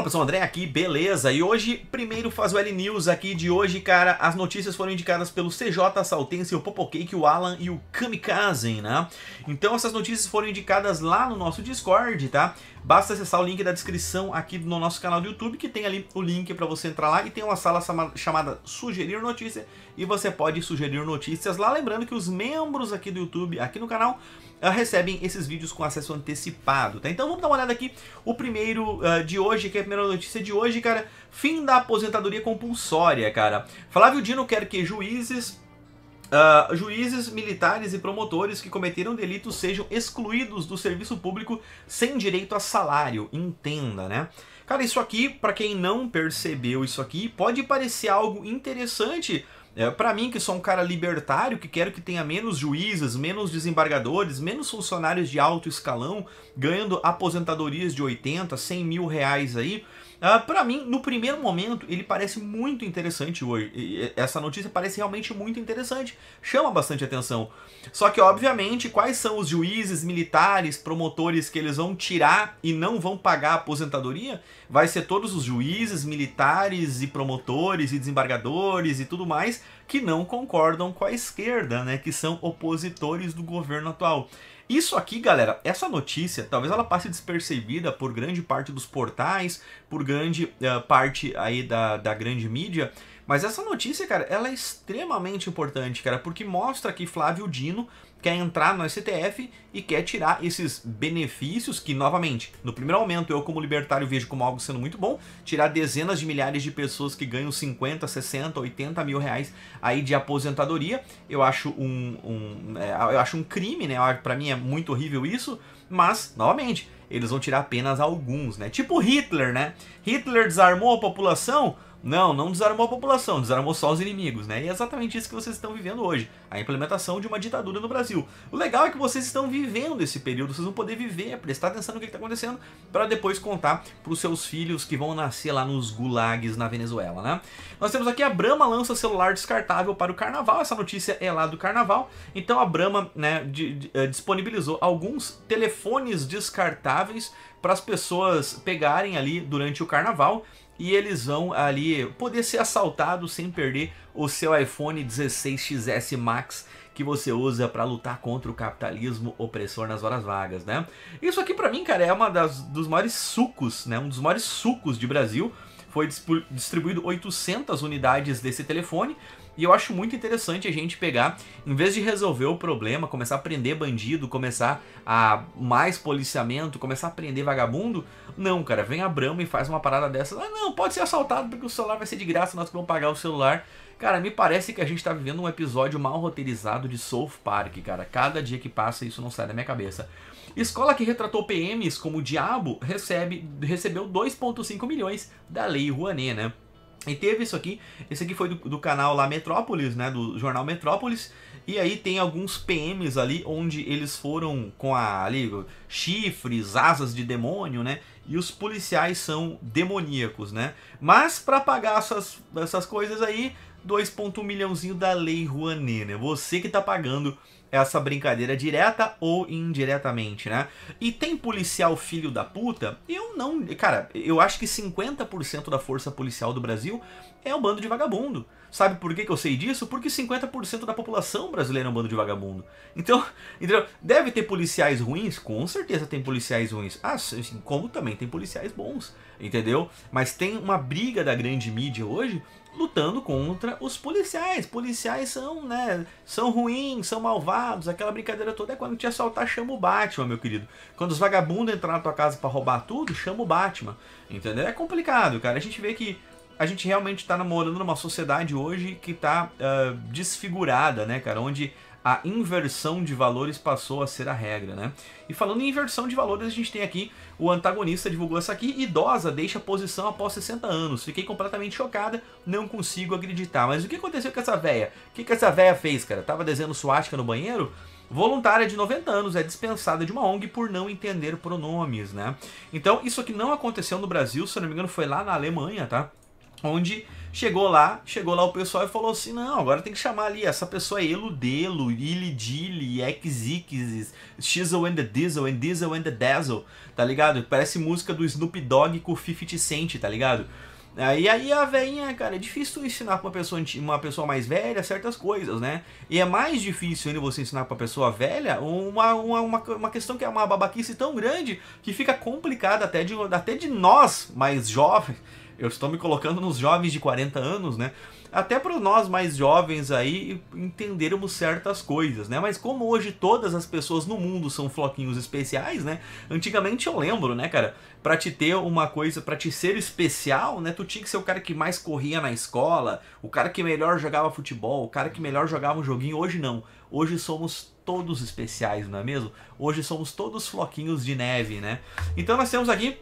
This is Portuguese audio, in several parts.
Fala pessoal, André aqui, beleza? E hoje, primeiro faz o L News aqui de hoje, cara. As notícias foram indicadas pelo CJ Saltense, o Popocake, o Alan e o Kamikaze, né? Então essas notícias foram indicadas lá no nosso Discord, tá? Basta acessar o link da descrição aqui no nosso canal do YouTube, que tem ali o link para você entrar lá e tem uma sala chamada Sugerir Notícia e você pode sugerir notícias lá. Lembrando que os membros aqui do YouTube, aqui no canal, eh, recebem esses vídeos com acesso antecipado, tá? Então vamos dar uma olhada aqui. O primeiro uh, de hoje, que é primeira notícia de hoje, cara. Fim da aposentadoria compulsória, cara. Flávio Dino quer que juízes Uh, juízes, militares e promotores que cometeram delitos sejam excluídos do serviço público sem direito a salário. Entenda, né? Cara, isso aqui, para quem não percebeu isso aqui, pode parecer algo interessante é, para mim, que sou um cara libertário, que quero que tenha menos juízes, menos desembargadores, menos funcionários de alto escalão, ganhando aposentadorias de 80, 100 mil reais aí, Uh, ah, para mim, no primeiro momento, ele parece muito interessante hoje. E essa notícia parece realmente muito interessante, chama bastante atenção. Só que, obviamente, quais são os juízes, militares, promotores que eles vão tirar e não vão pagar a aposentadoria? Vai ser todos os juízes, militares e promotores e desembargadores e tudo mais que não concordam com a esquerda, né? Que são opositores do governo atual. Isso aqui, galera, essa notícia, talvez ela passe despercebida por grande parte dos portais, por grande uh, parte aí da, da grande mídia, mas essa notícia, cara, ela é extremamente importante, cara, porque mostra que Flávio Dino quer entrar no STF e quer tirar esses benefícios que, novamente, no primeiro momento eu como libertário vejo como algo sendo muito bom, tirar dezenas de milhares de pessoas que ganham 50, 60, 80 mil reais aí de aposentadoria, eu acho um, um é, eu acho um crime, né, pra mim é muito horrível isso, mas, novamente, eles vão tirar apenas alguns, né, tipo Hitler, né, Hitler desarmou a população, não, não desarmou a população, desarmou só os inimigos, né? E é exatamente isso que vocês estão vivendo hoje, a implementação de uma ditadura no Brasil. O legal é que vocês estão vivendo esse período, vocês vão poder viver, prestar atenção no que está acontecendo, para depois contar para os seus filhos que vão nascer lá nos gulags na Venezuela, né? Nós temos aqui a Brahma lança celular descartável para o Carnaval, essa notícia é lá do Carnaval, então a Brahma né, de, de, eh, disponibilizou alguns telefones descartáveis para as pessoas pegarem ali durante o Carnaval e eles vão ali poder ser assaltados sem perder o seu iPhone 16 XS Max que você usa para lutar contra o capitalismo opressor nas horas vagas, né? Isso aqui para mim, cara, é uma das dos maiores sucos, né? Um dos maiores sucos de Brasil. Foi distribuído 800 unidades desse telefone e eu acho muito interessante a gente pegar, em vez de resolver o problema, começar a prender bandido, começar a mais policiamento, começar a prender vagabundo, não, cara, vem a Brahma e faz uma parada dessas. Ah, não, pode ser assaltado porque o celular vai ser de graça, nós vamos pagar o celular. Cara, me parece que a gente tá vivendo um episódio mal roteirizado de South Park, cara. Cada dia que passa isso não sai da minha cabeça. Escola que retratou PMs como o diabo recebe, recebeu 2,5 milhões da Lei Rouanet, né? E teve isso aqui, esse aqui foi do, do, canal lá Metrópolis, né, do jornal Metrópolis, e aí tem alguns PMs ali onde eles foram com a ali chifres, asas de demônio, né? E os policiais são demoníacos, né? Mas para pagar essas, essas coisas aí, 2.1 milhãozinho da Lei Rouanet, né? Você que tá pagando essa brincadeira direta ou indiretamente, né? E tem policial filho da puta? Eu não, cara, eu acho que 50% da força policial do Brasil é um bando de vagabundo. Sabe por que, que eu sei disso? Porque 50% da população brasileira é um bando de vagabundo. Então, entendeu? Deve ter policiais ruins? Com certeza tem policiais ruins. Ah, sim. como também tem policiais bons, entendeu? Mas tem uma briga da grande mídia hoje lutando contra os policiais. Policiais são, né, são ruins, são malvados, aquela brincadeira toda é quando te assaltar chama o Batman, meu querido. Quando os vagabundos entrar na tua casa para roubar tudo, chama o Batman. Entendeu? É complicado, cara. A gente vê que a gente realmente tá morando numa sociedade hoje que tá uh, desfigurada, né, cara, onde a inversão de valores passou a ser a regra, né? E falando em inversão de valores, a gente tem aqui o antagonista divulgou essa aqui, idosa deixa a posição após 60 anos. Fiquei completamente chocada, não consigo acreditar. Mas o que aconteceu com essa véia? O que, que essa véia fez, cara? Tava desenhando suástica no banheiro? Voluntária de 90 anos é dispensada de uma ONG por não entender pronomes, né? Então, isso aqui não aconteceu no Brasil, se eu não me engano, foi lá na Alemanha, tá? Onde Chegou lá, chegou lá o pessoal e falou assim: não, agora tem que chamar ali, essa pessoa é Eludelo, Ilidili, Exixis, Shizzle and the Diesel, and Diesel and the Dazzle, tá ligado? Parece música do Snoop Dogg com o 50 Cent, tá ligado? Aí, aí a velhinha, cara, é difícil ensinar pra uma pessoa, uma pessoa mais velha certas coisas, né? E é mais difícil ainda você ensinar pra pessoa velha uma, uma, uma, uma, questão que é uma babaquice tão grande que fica complicada até de, até de nós mais jovens eu estou me colocando nos jovens de 40 anos, né? Até para nós mais jovens aí entendermos certas coisas, né? Mas como hoje todas as pessoas no mundo são floquinhos especiais, né? Antigamente eu lembro, né, cara? Para te ter uma coisa, para te ser especial, né? Tu tinha que ser o cara que mais corria na escola, o cara que melhor jogava futebol, o cara que melhor jogava um joguinho. Hoje não. Hoje somos todos especiais, não é mesmo? Hoje somos todos floquinhos de neve, né? Então nós temos aqui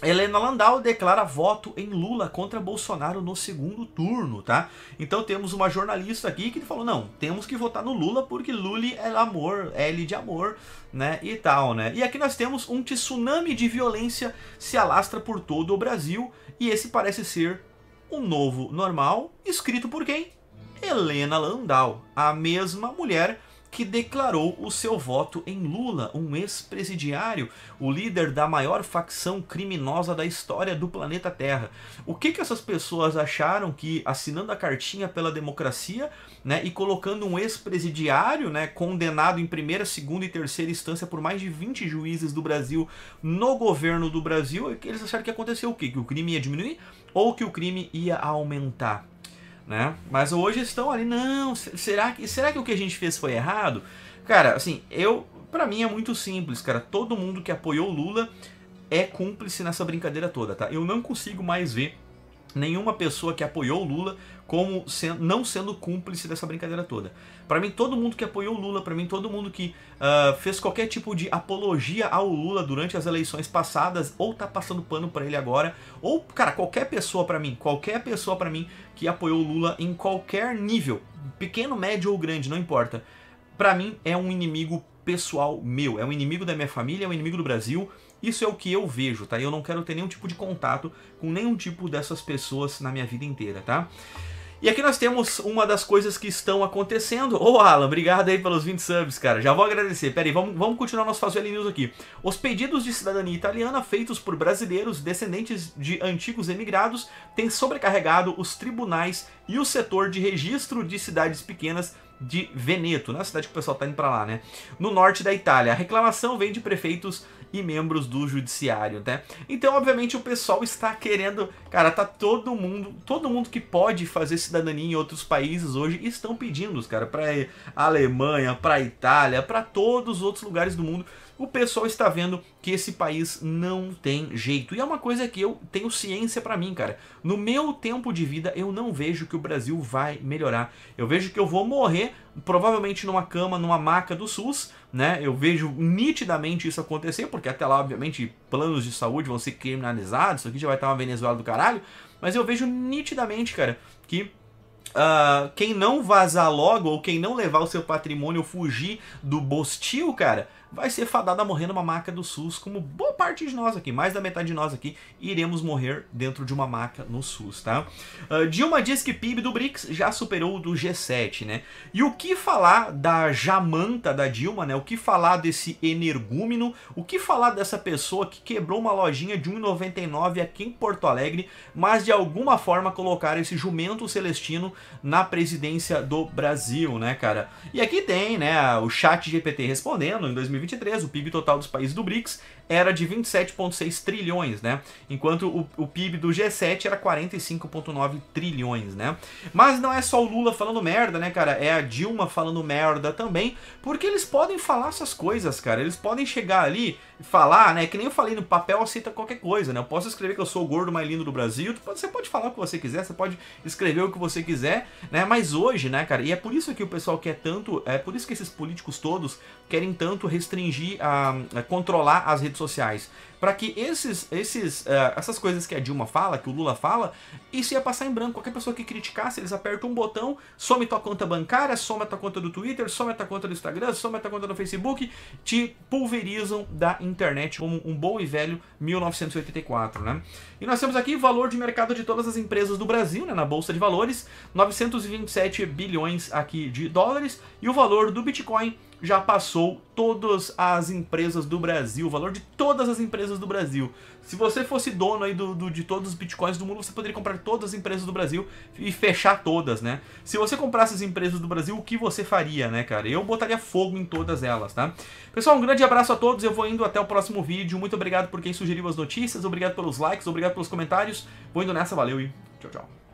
Helena Landau declara voto em Lula contra Bolsonaro no segundo turno, tá? Então temos uma jornalista aqui que falou, não, temos que votar no Lula porque Lula é amor, é L de amor, né, e tal, né? E aqui nós temos um tsunami de violência se alastra por todo o Brasil e esse parece ser um novo normal, escrito por quem? Helena Landau, a mesma mulher que declarou o seu voto em Lula, um ex-presidiário, o líder da maior facção criminosa da história do planeta Terra. O que, que essas pessoas acharam que assinando a cartinha pela democracia né, e colocando um ex-presidiário né, condenado em primeira, segunda e terceira instância por mais de 20 juízes do Brasil no governo do Brasil, é eles acharam que aconteceu o quê? Que o crime ia diminuir ou que o crime ia aumentar? né? Mas hoje estão ali, não, será que, será que o que a gente fez foi errado? Cara, assim, eu, para mim é muito simples, cara. Todo mundo que apoiou o Lula é cúmplice nessa brincadeira toda, tá? Eu não consigo mais ver nenhuma pessoa que apoiou o Lula como sendo, não sendo cúmplice dessa brincadeira toda. Para mim, todo mundo que apoiou o Lula, para mim, todo mundo que uh, fez qualquer tipo de apologia ao Lula durante as eleições passadas, ou tá passando pano para ele agora, ou, cara, qualquer pessoa para mim, qualquer pessoa para mim que apoiou o Lula em qualquer nível, pequeno, médio ou grande, não importa, para mim é um inimigo pessoal meu, é um inimigo da minha família, é um inimigo do Brasil. Isso é o que eu vejo, tá? Eu não quero ter nenhum tipo de contato com nenhum tipo dessas pessoas na minha vida inteira, tá? E aqui nós temos uma das coisas que estão acontecendo. Ô oh, Alan, obrigado aí pelos 20 subs, cara. Já vou agradecer. Pera aí, vamos, vamos continuar nosso Fazendo News aqui. Os pedidos de cidadania italiana feitos por brasileiros descendentes de antigos emigrados têm sobrecarregado os tribunais e o setor de registro de cidades pequenas de Veneto, na cidade que o pessoal está indo para lá, né? No norte da Itália. A reclamação vem de prefeitos e membros do judiciário, né? Então, obviamente, o pessoal está querendo, cara, tá todo mundo, todo mundo que pode fazer cidadania em outros países hoje estão pedindo, cara, para Alemanha, para Itália, para todos os outros lugares do mundo o pessoal está vendo que esse país não tem jeito. E é uma coisa que eu tenho ciência para mim, cara. No meu tempo de vida, eu não vejo que o Brasil vai melhorar. Eu vejo que eu vou morrer provavelmente numa cama, numa maca do SUS, né? Eu vejo nitidamente isso acontecer, porque até lá, obviamente, planos de saúde vão ser criminalizados, isso aqui já vai estar uma Venezuela do caralho, mas eu vejo nitidamente, cara, que uh, quem não vazar logo ou quem não levar o seu patrimônio fugir do bostil, cara, vai ser fadada a morrer numa maca do SUS, como boa parte de nós aqui, mais da metade de nós aqui, iremos morrer dentro de uma maca no SUS, tá? Uh, Dilma diz que PIB do BRICS já superou o do G7, né? E o que falar da jamanta da Dilma, né? O que falar desse energúmeno? O que falar dessa pessoa que quebrou uma lojinha de 1,99 aqui em Porto Alegre, mas de alguma forma colocaram esse jumento celestino na presidência do Brasil, né, cara? E aqui tem, né, o chat GPT respondendo em 2023, o PIB total dos países do BRICS era de 27,6 trilhões, né? Enquanto o, o PIB do G7 era 45,9 trilhões, né? Mas não é só o Lula falando merda, né, cara? É a Dilma falando merda também, porque eles podem falar essas coisas, cara. Eles podem chegar ali e falar, né? Que nem eu falei, no papel aceita qualquer coisa, né? Eu posso escrever que eu sou o gordo mais lindo do Brasil, você pode falar o que você quiser, você pode escrever o que você quiser, né? Mas hoje, né, cara, e é por isso que o pessoal quer tanto, é por isso que esses políticos todos querem tanto restringir, a, a controlar as redes redes sociais, para que esses, esses, uh, essas coisas que a Dilma fala, que o Lula fala, isso ia passar em branco. Qualquer pessoa que criticasse, eles apertam um botão, some tua conta bancária, some tua conta do Twitter, some tua conta do Instagram, some tua conta do Facebook, te pulverizam da internet como um bom e velho 1984, né? E nós temos aqui o valor de mercado de todas as empresas do Brasil, né, na bolsa de valores, 927 bilhões aqui de dólares, e o valor do Bitcoin já passou todas as empresas do Brasil, o valor de todas as empresas do Brasil. Se você fosse dono aí do, do, de todos os bitcoins do mundo, você poderia comprar todas as empresas do Brasil e fechar todas, né? Se você comprasse as empresas do Brasil, o que você faria, né, cara? Eu botaria fogo em todas elas, tá? Pessoal, um grande abraço a todos, eu vou indo até o próximo vídeo. Muito obrigado por quem sugeriu as notícias, obrigado pelos likes, obrigado pelos comentários. Vou indo nessa, valeu e tchau, tchau.